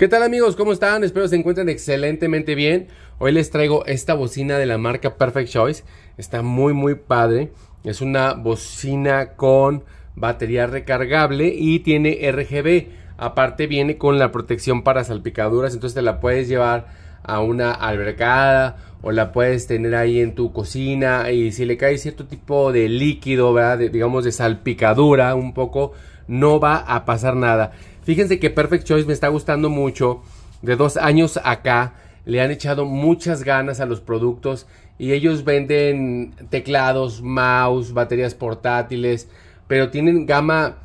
¿Qué tal amigos? ¿Cómo están? Espero se encuentren excelentemente bien. Hoy les traigo esta bocina de la marca Perfect Choice. Está muy muy padre. Es una bocina con batería recargable y tiene RGB. Aparte viene con la protección para salpicaduras, entonces te la puedes llevar a una albergada o la puedes tener ahí en tu cocina y si le cae cierto tipo de líquido, ¿verdad? digamos de salpicadura un poco, no va a pasar nada. Fíjense que Perfect Choice me está gustando mucho. De dos años acá le han echado muchas ganas a los productos y ellos venden teclados, mouse, baterías portátiles, pero tienen gama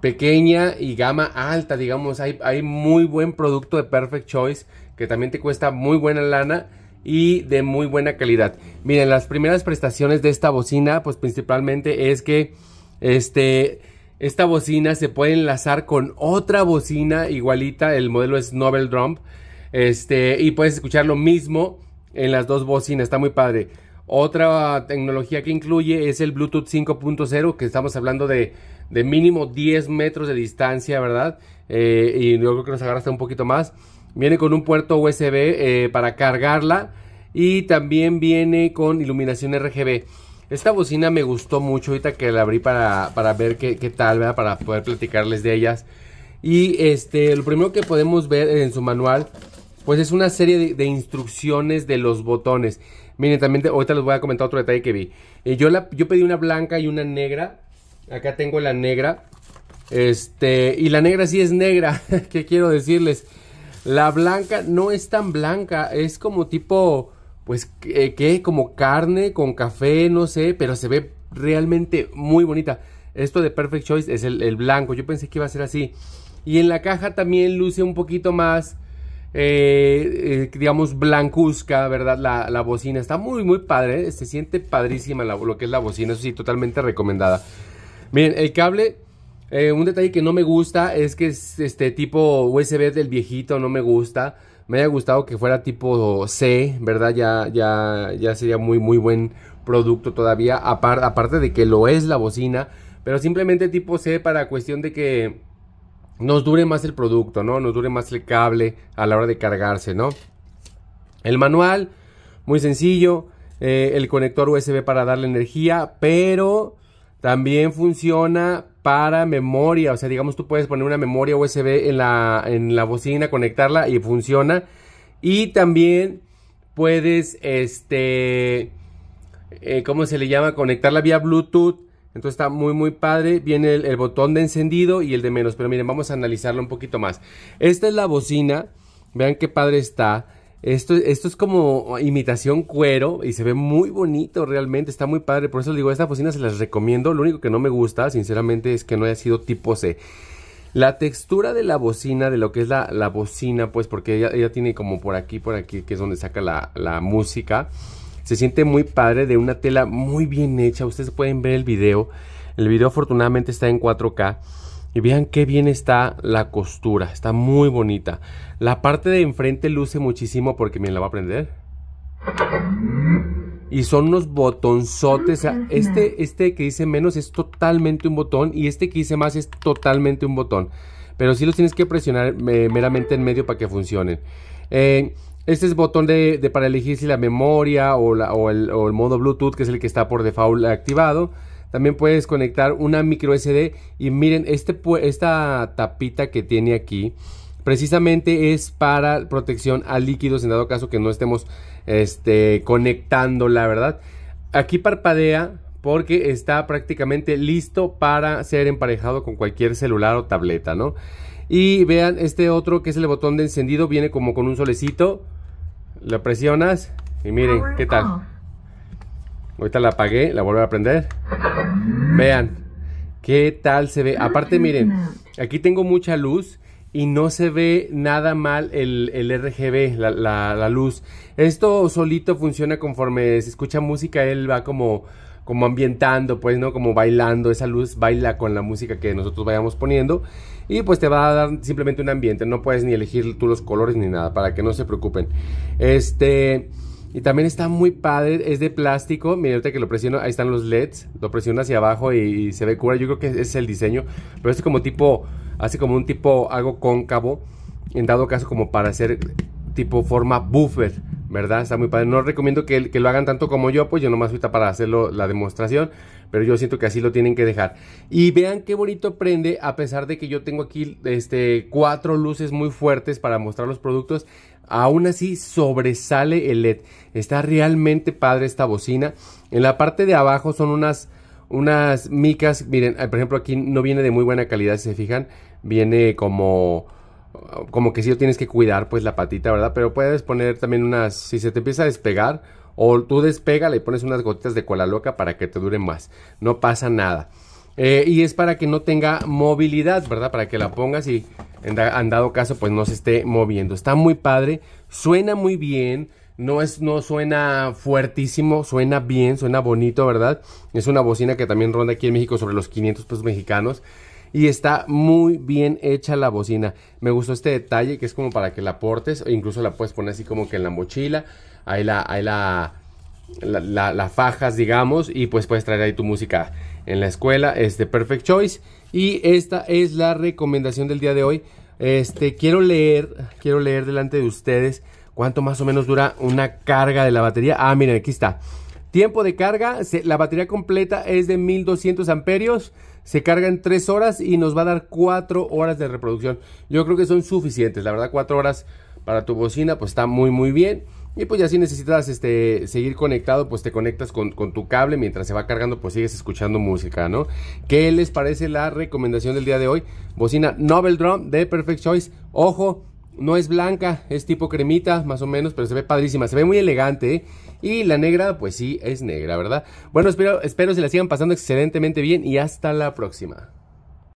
pequeña y gama alta, digamos, hay, hay muy buen producto de Perfect Choice que también te cuesta muy buena lana y de muy buena calidad. Miren, las primeras prestaciones de esta bocina, pues principalmente es que este esta bocina se puede enlazar con otra bocina igualita, el modelo es Novel Drum, este, y puedes escuchar lo mismo en las dos bocinas, está muy padre. Otra tecnología que incluye es el Bluetooth 5.0, que estamos hablando de, mínimo 10 metros de distancia, ¿verdad? Eh, y yo creo que nos agarraste un poquito más. Viene con un puerto USB eh, para cargarla y también viene con iluminación RGB. Esta bocina me gustó mucho ahorita que la abrí para, ver qué, tal, ¿verdad? Para poder platicarles de ellas. Y este, lo primero que podemos ver en su manual, pues es una serie de, instrucciones de los botones. Miren, también ahorita les voy a comentar otro detalle que vi. Eh, yo, la, yo pedí una blanca y una negra. Acá tengo la negra. Este, y la negra sí es negra. ¿Qué quiero decirles? La blanca no es tan blanca, es como tipo pues, eh, que, como carne con café, no sé, pero se ve realmente muy bonita. Esto de Perfect Choice es el, blanco, yo pensé que iba a ser así. Y en la caja también luce un poquito más, eh, eh, digamos, blancuzca, ¿verdad? La, bocina está muy, muy padre, se siente padrísima la, lo que es la bocina, eso sí, totalmente recomendada. Miren, el cable, un detalle que no me gusta es que es este tipo USB del viejito, no me gusta me haya gustado que fuera tipo C, ¿verdad? Ya, ya, ya sería muy, muy buen producto todavía, aparte de que lo es la bocina, pero simplemente tipo C para cuestión de que nos dure más el producto, ¿no? Nos dure más el cable a la hora de cargarse, ¿no? El manual, muy sencillo, eh, el conector USB para darle energía, pero también funciona para memoria, o sea, digamos tú puedes poner una memoria USB en la, bocina, conectarla y funciona. Y también puedes, este, eh, ¿cómo se le llama? Conectarla vía Bluetooth. Entonces está muy muy padre. Viene el, el, botón de encendido y el de menos. Pero miren, vamos a analizarlo un poquito más. Esta es la bocina. Vean qué padre está. Esto, esto es como imitación cuero y se ve muy bonito realmente, está muy padre. Por eso les digo, esta bocina se las recomiendo. Lo único que no me gusta, sinceramente, es que no haya sido tipo C. La textura de la bocina, de lo que es la, la bocina, pues porque ella, ella, tiene como por aquí, por aquí, que es donde saca la, la música. Se siente muy padre, de una tela muy bien hecha. Ustedes pueden ver el video. El video afortunadamente está en 4K. Y vean qué bien está la costura, está muy bonita. La parte de enfrente luce muchísimo porque me la va a prender. Y son unos botonzotes. sea, este, este que dice menos es totalmente un botón y este que dice más es totalmente un botón. Pero sí los tienes que presionar eh, meramente en medio para que funcionen. Eh, este es botón de, para elegir si la memoria o el modo Bluetooth, que es el que está por default activado. También puedes conectar una micro SD y miren, este, esta tapita que tiene aquí precisamente es para protección a líquidos en dado caso que no estemos este, conectando la verdad. Aquí parpadea porque está prácticamente listo para ser emparejado con cualquier celular o tableta, ¿no? Y vean este otro que es el botón de encendido, viene como con un solecito, lo presionas y miren ah, qué tal. Ah. Ahorita la apagué, la vuelvo a prender. Vean, qué tal se ve. Aparte, miren, aquí tengo mucha luz y no se ve nada mal el, RGB, la, luz. Esto solito funciona conforme se escucha música, él va como, como ambientando, pues, ¿no? Como bailando, esa luz baila con la música que nosotros vayamos poniendo y pues te va a dar simplemente un ambiente, no puedes ni elegir tú los colores ni nada, para que no se preocupen. Este... Y también está muy padre, es de plástico. Mira, ahorita que lo presiono, ahí están los LEDs. Lo presiono hacia abajo y se ve cura. Yo creo que es el diseño. Pero es como tipo, hace como un tipo algo cóncavo. En dado caso como para hacer tipo forma buffer. ¿Verdad? Está muy padre. No recomiendo que, que lo hagan tanto como yo, pues yo nomás ahorita para hacerlo la demostración pero yo siento que así lo tienen que dejar. Y vean qué bonito prende, a pesar de que yo tengo aquí este, cuatro luces muy fuertes para mostrar los productos, aún así sobresale el LED. Está realmente padre esta bocina. En la parte de abajo son unas, unas micas, miren, eh, por ejemplo aquí no viene de muy buena calidad, si se fijan, viene como como que si sí lo tienes que cuidar pues la patita, ¿verdad? Pero puedes poner también unas, si se te empieza a despegar, o tú despega y pones unas gotitas de cola loca para que te dure más. No pasa nada. Eh, y es para que no tenga movilidad, ¿verdad? Para que la pongas y han dado caso pues no se esté moviendo. Está muy padre, suena muy bien, no, es, no suena fuertísimo, suena bien, suena bonito, ¿verdad? Es una bocina que también ronda aquí en México sobre los 500 pesos mexicanos. Y está muy bien hecha la bocina. Me gustó este detalle que es como para que la portes, incluso la puedes poner así como que en la mochila ahí la, hay la, la, fajas, digamos, y pues puedes traer ahí tu música en la escuela, este Perfect Choice. Y esta es la recomendación del día de hoy. Este, quiero leer, quiero leer delante de ustedes cuánto más o menos dura una carga de la batería. Ah, miren, aquí está. Tiempo de carga, la batería completa es de 1200 amperios, se carga en 3 horas y nos va a dar 4 horas de reproducción. Yo creo que son suficientes, la verdad 4 horas para tu bocina pues está muy muy bien. Y pues ya si necesitas este, seguir conectado, pues te conectas con, tu cable mientras se va cargando, pues sigues escuchando música, ¿no? ¿Qué les parece la recomendación del día de hoy? Bocina Novel Drum de Perfect Choice. Ojo, no es blanca, es tipo cremita, más o menos, pero se ve padrísima, se ve muy elegante, ¿eh? Y la negra, pues sí, es negra, ¿verdad? Bueno, espero, espero se la sigan pasando excelentemente bien y hasta la próxima.